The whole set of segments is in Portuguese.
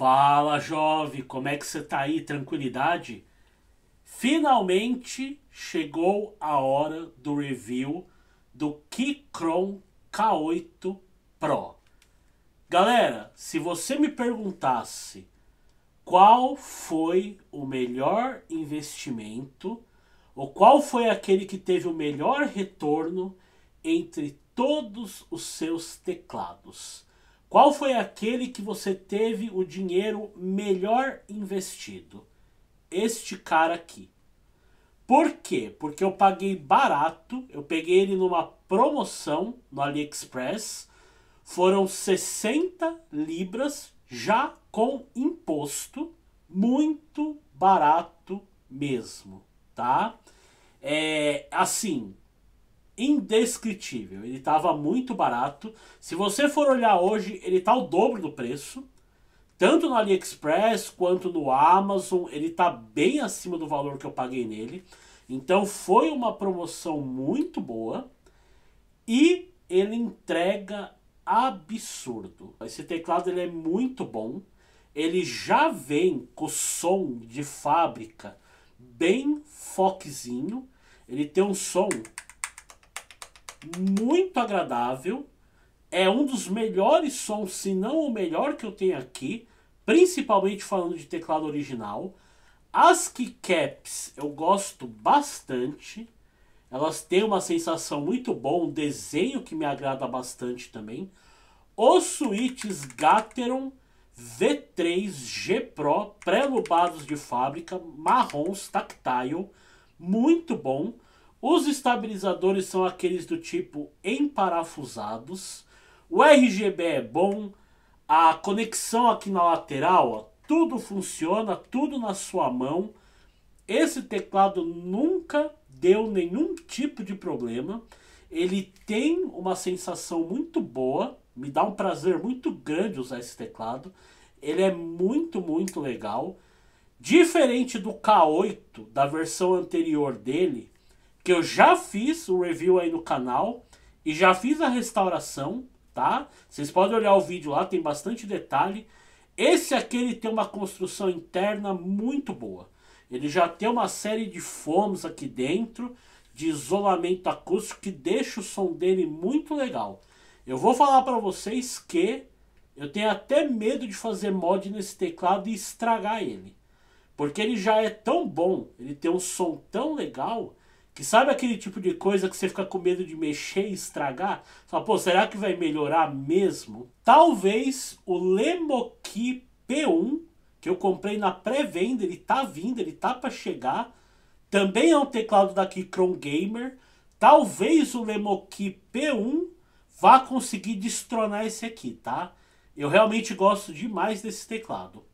Fala, jovem, como é que você tá aí? Tranquilidade? Finalmente chegou a hora do review do Kikron K8 Pro. Galera, se você me perguntasse qual foi o melhor investimento ou qual foi aquele que teve o melhor retorno entre todos os seus teclados. Qual foi aquele que você teve o dinheiro melhor investido? Este cara aqui. Por quê? Porque eu paguei barato, eu peguei ele numa promoção no AliExpress, foram 60 libras já com imposto, muito barato mesmo, tá? É, assim, indescritível. Ele estava muito barato. Se você for olhar hoje, ele está o dobro do preço. Tanto no AliExpress quanto no Amazon, ele está bem acima do valor que eu paguei nele. Então foi uma promoção muito boa e ele entrega absurdo. Esse teclado ele é muito bom. Ele já vem com som de fábrica bem foquezinho. Ele tem um som muito agradável. É um dos melhores sons, se não o melhor que eu tenho aqui, principalmente falando de teclado original. As keycaps eu gosto bastante. Elas têm uma sensação muito boa, um desenho que me agrada bastante também. Os switches Gateron V3 G Pro pré-lubados de fábrica, marrons, tactile, muito bom. Os estabilizadores são aqueles do tipo emparafusados. O RGB é bom. A conexão aqui na lateral, ó, tudo funciona, tudo na sua mão. Esse teclado nunca deu nenhum tipo de problema. Ele tem uma sensação muito boa, me dá um prazer muito grande usar esse teclado. Ele é muito, muito legal. Diferente do K8, da versão anterior dele, que eu já fiz o review aí no canal e já fiz a restauração, tá? Vocês podem olhar o vídeo lá, tem bastante detalhe. Esse aqui ele tem uma construção interna muito boa. Ele já tem uma série de fomos aqui dentro, de isolamento acústico que deixa o som dele muito legal. Eu vou falar para vocês que eu tenho até medo de fazer mod nesse teclado e estragar ele. Porque ele já é tão bom, ele tem um som tão legal que sabe aquele tipo de coisa que você fica com medo de mexer e estragar? Você fala, pô, será que vai melhorar mesmo? Talvez o Lemoki P1, que eu comprei na pré-venda, ele tá vindo, ele tá para chegar. Também é um teclado da Keychron Gamer. Talvez o Lemoki P1 vá conseguir destronar esse aqui, tá? Eu realmente gosto demais desse teclado.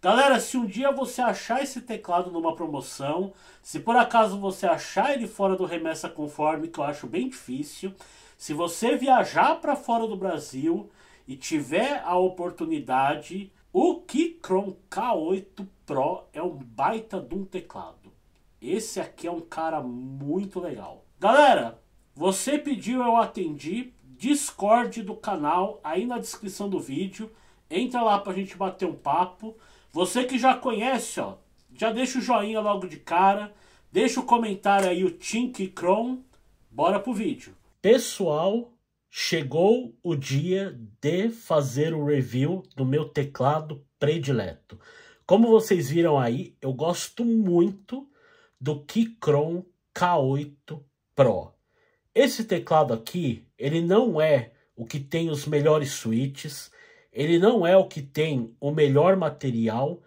Galera, se um dia você achar esse teclado numa promoção, se por acaso você achar ele fora do remessa conforme, que eu acho bem difícil, se você viajar para fora do Brasil e tiver a oportunidade, o Keychron K8 Pro é um baita de um teclado. Esse aqui é um cara muito legal. Galera, você pediu, eu atendi. Discord do canal aí na descrição do vídeo. Entra lá para a gente bater um papo. Você que já conhece, ó, já deixa o joinha logo de cara, deixa o comentário aí, o Tink Chrome, Bora pro vídeo. Pessoal, chegou o dia de fazer o review do meu teclado predileto. Como vocês viram aí, eu gosto muito do Kikron K8 Pro. Esse teclado aqui, ele não é o que tem os melhores switches, ele não é o que tem o melhor material,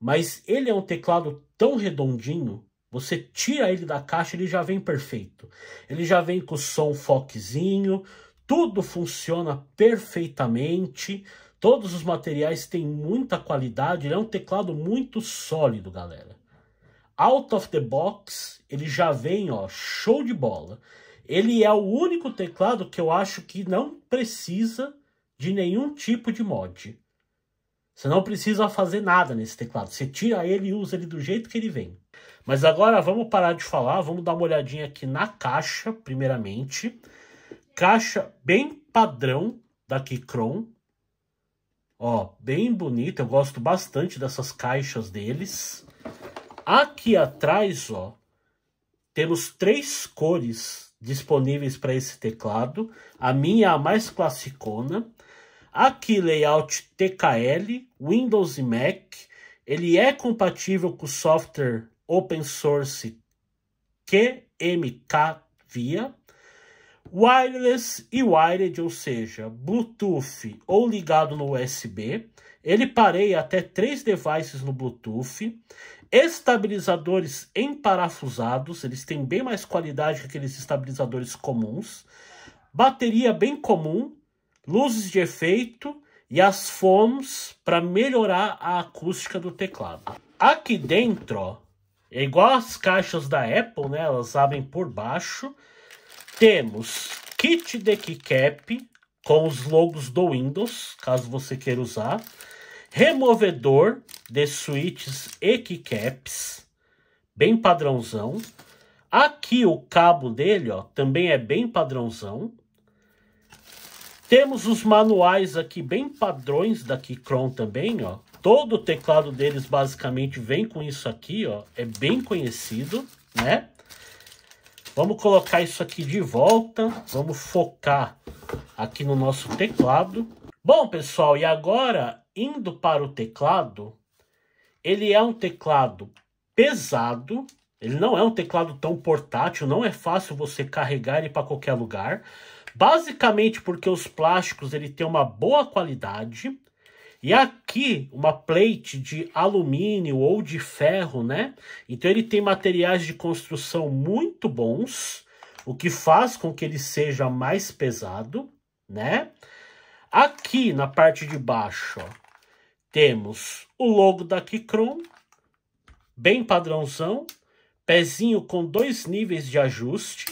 mas ele é um teclado tão redondinho, você tira ele da caixa, ele já vem perfeito. Ele já vem com o som foquezinho, tudo funciona perfeitamente, todos os materiais têm muita qualidade, ele é um teclado muito sólido, galera. Out of the box, ele já vem, ó, show de bola. Ele é o único teclado que eu acho que não precisa de nenhum tipo de mod. Você não precisa fazer nada nesse teclado. Você tira ele e usa ele do jeito que ele vem. Mas agora vamos parar de falar, vamos dar uma olhadinha aqui na caixa, primeiramente. Caixa bem padrão da Keychron. Ó, bem bonita, eu gosto bastante dessas caixas deles. Aqui atrás, ó, temos três cores disponíveis para esse teclado. A minha é a mais classicona. Aqui, layout TKL, Windows e Mac. Ele é compatível com o software open source QMK Via. Wireless e wired, ou seja, Bluetooth ou ligado no USB. Ele pareia até três devices no Bluetooth. Estabilizadores emparafusados, eles têm bem mais qualidade que aqueles estabilizadores comuns. Bateria bem comum, luzes de efeito e as foams para melhorar a acústica do teclado. Aqui dentro, ó, é igual as caixas da Apple, né? Elas abrem por baixo. Temos kit de keycap com os logos do Windows, caso você queira usar. Removedor de switches e keycaps, bem padrãozão. Aqui o cabo dele, ó, também é bem padrãozão. Temos os manuais aqui bem padrões da Keychron também, ó. Todo o teclado deles basicamente vem com isso aqui, ó. É bem conhecido, né? Vamos colocar isso aqui de volta. Vamos focar aqui no nosso teclado. Bom, pessoal, e agora indo para o teclado, ele é um teclado pesado. Ele não é um teclado tão portátil, não é fácil você carregar ele para qualquer lugar Basicamente porque os plásticos ele tem uma boa qualidade. E aqui uma plate de alumínio ou de ferro, né? Então ele tem materiais de construção muito bons, o que faz com que ele seja mais pesado, né? Aqui na parte de baixo, ó, temos o logo da Kikron, bem padrãozão, pezinho com dois níveis de ajuste,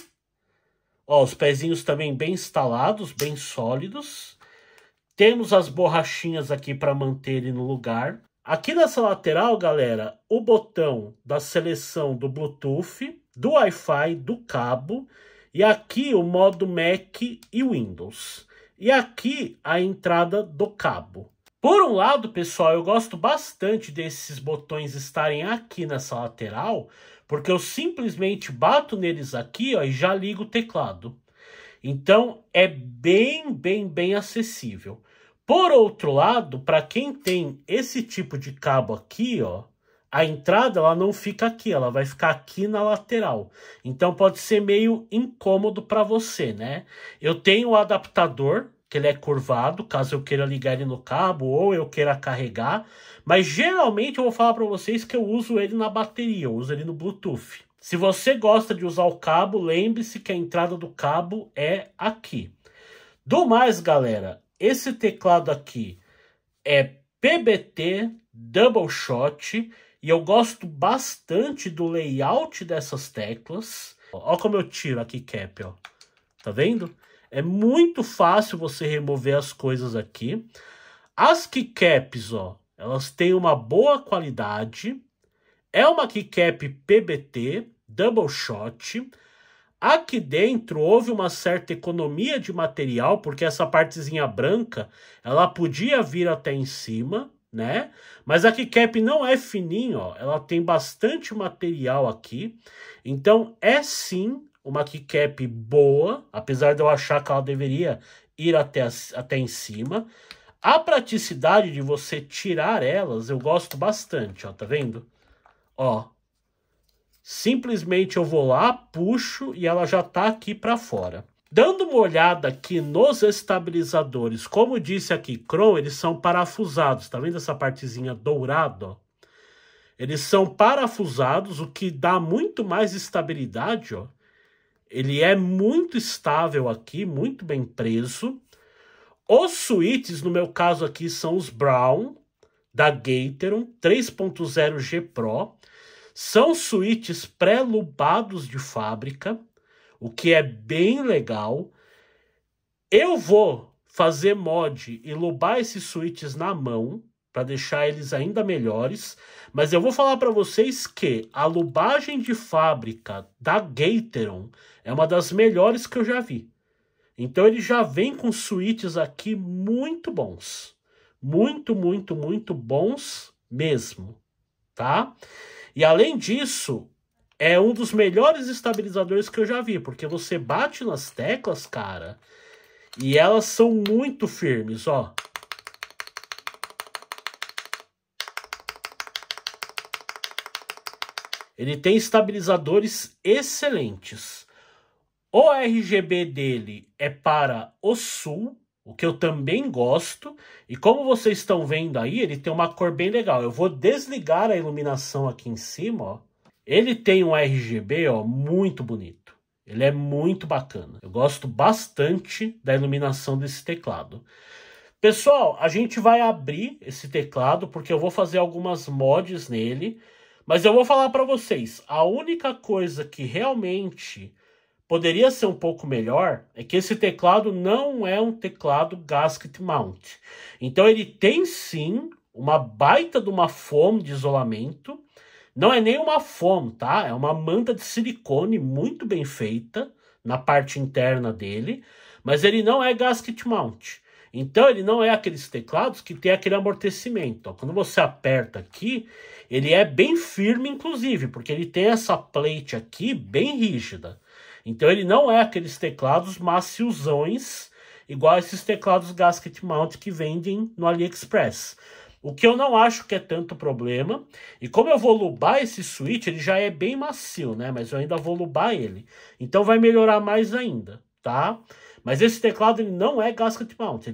Ó, os pezinhos também bem instalados, bem sólidos. Temos as borrachinhas aqui para manter ele no lugar. Aqui nessa lateral, galera, o botão da seleção do Bluetooth, do Wi-Fi, do cabo. E aqui o modo Mac e Windows. E aqui a entrada do cabo. Por um lado, pessoal, eu gosto bastante desses botões estarem aqui nessa lateral, porque eu simplesmente bato neles aqui ó, e já ligo o teclado. Então é bem, bem, bem acessível. Por outro lado, para quem tem esse tipo de cabo aqui, ó, a entrada ela não fica aqui, ela vai ficar aqui na lateral. Então pode ser meio incômodo para você, né? Eu tenho o adaptador que ele é curvado, caso eu queira ligar ele no cabo ou eu queira carregar. Mas geralmente eu vou falar para vocês que eu uso ele na bateria, eu uso ele no Bluetooth. Se você gosta de usar o cabo, lembre-se que a entrada do cabo é aqui. Do mais, galera, esse teclado aqui é PBT Double Shot e eu gosto bastante do layout dessas teclas. Ó como eu tiro aqui cap, ó. Tá vendo? É muito fácil você remover as coisas aqui. As keycaps, ó, elas têm uma boa qualidade. É uma keycap PBT, double shot. Aqui dentro houve uma certa economia de material, porque essa partezinha branca, ela podia vir até em cima, né? Mas a keycap não é fininho, ó, ela tem bastante material aqui. Então é sim uma keycap boa, apesar de eu achar que ela deveria ir até, até em cima. A praticidade de você tirar elas, eu gosto bastante, ó, tá vendo? Ó, simplesmente eu vou lá, puxo e ela já tá aqui para fora. Dando uma olhada aqui nos estabilizadores, como disse aqui, chrome eles são parafusados, tá vendo essa partezinha dourada, ó? Eles são parafusados, o que dá muito mais estabilidade, ó. Ele é muito estável aqui, muito bem preso. Os suítes, no meu caso aqui, são os Brown, da Gateron 3.0 G Pro. São suítes pré-lubados de fábrica, o que é bem legal. Eu vou fazer mod e lubar esses suítes na mão, para deixar eles ainda melhores. Mas eu vou falar para vocês que a lubagem de fábrica da Gateron é uma das melhores que eu já vi. Então ele já vem com suítes aqui muito bons. Muito, muito, muito bons mesmo, tá? E além disso, é um dos melhores estabilizadores que eu já vi, porque você bate nas teclas, cara, e elas são muito firmes, ó. Ele tem estabilizadores excelentes. O RGB dele é para o sul, o que eu também gosto. E como vocês estão vendo aí, ele tem uma cor bem legal. Eu vou desligar a iluminação aqui em cima, ó. Ele tem um RGB, ó, muito bonito. Ele é muito bacana. Eu gosto bastante da iluminação desse teclado. Pessoal, a gente vai abrir esse teclado porque eu vou fazer algumas mods nele. Mas eu vou falar para vocês, a única coisa que realmente poderia ser um pouco melhor é que esse teclado não é um teclado gasket mount. Então ele tem sim uma baita de uma foam de isolamento. Não é nem uma foam, tá? É uma manta de silicone muito bem feita na parte interna dele, mas ele não é gasket mount. Então ele não é aqueles teclados que tem aquele amortecimento. Ó. Quando você aperta aqui, ele é bem firme, inclusive, porque ele tem essa plate aqui bem rígida. Então ele não é aqueles teclados maciosões, igual esses teclados gasket mount que vendem no AliExpress. O que eu não acho que é tanto problema. E como eu vou lubar esse switch, ele já é bem macio, né? Mas eu ainda vou lubar ele. Então vai melhorar mais ainda, tá? Mas esse teclado ele não é gasket mount.